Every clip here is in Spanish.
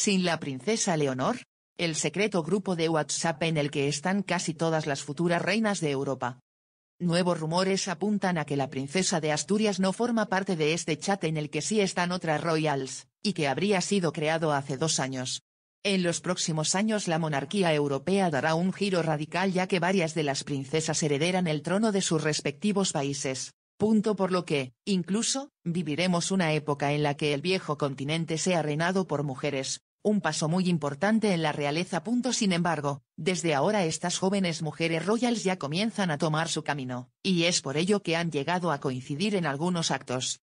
Sin la princesa Leonor, el secreto grupo de WhatsApp en el que están casi todas las futuras reinas de Europa. Nuevos rumores apuntan a que la princesa de Asturias no forma parte de este chat en el que sí están otras royals, y que habría sido creado hace dos años. En los próximos años la monarquía europea dará un giro radical ya que varias de las princesas herederan el trono de sus respectivos países. Punto por lo que, incluso, viviremos una época en la que el viejo continente sea reinado por mujeres, un paso muy importante en la realeza. Sin embargo, desde ahora estas jóvenes mujeres royals ya comienzan a tomar su camino, y es por ello que han llegado a coincidir en algunos actos.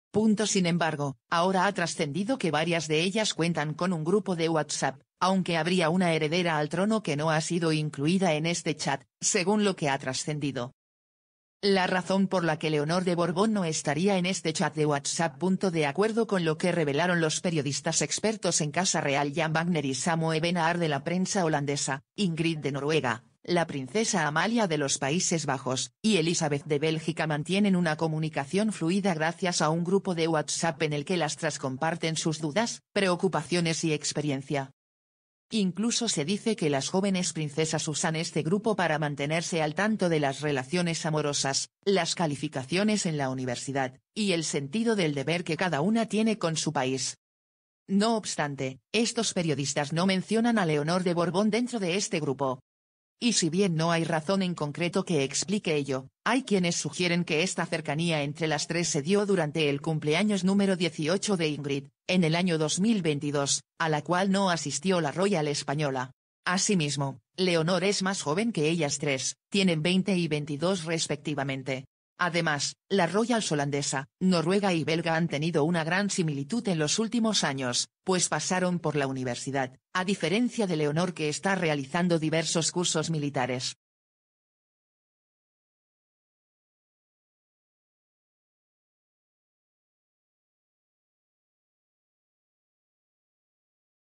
Sin embargo, ahora ha trascendido que varias de ellas cuentan con un grupo de WhatsApp, aunque habría una heredera al trono que no ha sido incluida en este chat, según lo que ha trascendido. La razón por la que Leonor de Borbón no estaría en este chat de WhatsApp. de acuerdo con lo que revelaron los periodistas expertos en Casa Real Jan Wagner y Samo Benaar de la prensa holandesa, Ingrid de Noruega, la princesa Amalia de los Países Bajos, y Elizabeth de Bélgica mantienen una comunicación fluida gracias a un grupo de WhatsApp en el que las trascomparten sus dudas, preocupaciones y experiencia. Incluso se dice que las jóvenes princesas usan este grupo para mantenerse al tanto de las relaciones amorosas, las calificaciones en la universidad, y el sentido del deber que cada una tiene con su país. No obstante, estos periodistas no mencionan a Leonor de Borbón dentro de este grupo. Y si bien no hay razón en concreto que explique ello, hay quienes sugieren que esta cercanía entre las tres se dio durante el cumpleaños número 18 de Ingrid, en el año 2022, a la cual no asistió la Royal Española. Asimismo, Leonor es más joven que ellas tres, tienen 20 y 22 respectivamente. Además, la Royal holandesa, noruega y belga han tenido una gran similitud en los últimos años, pues pasaron por la universidad, a diferencia de Leonor que está realizando diversos cursos militares.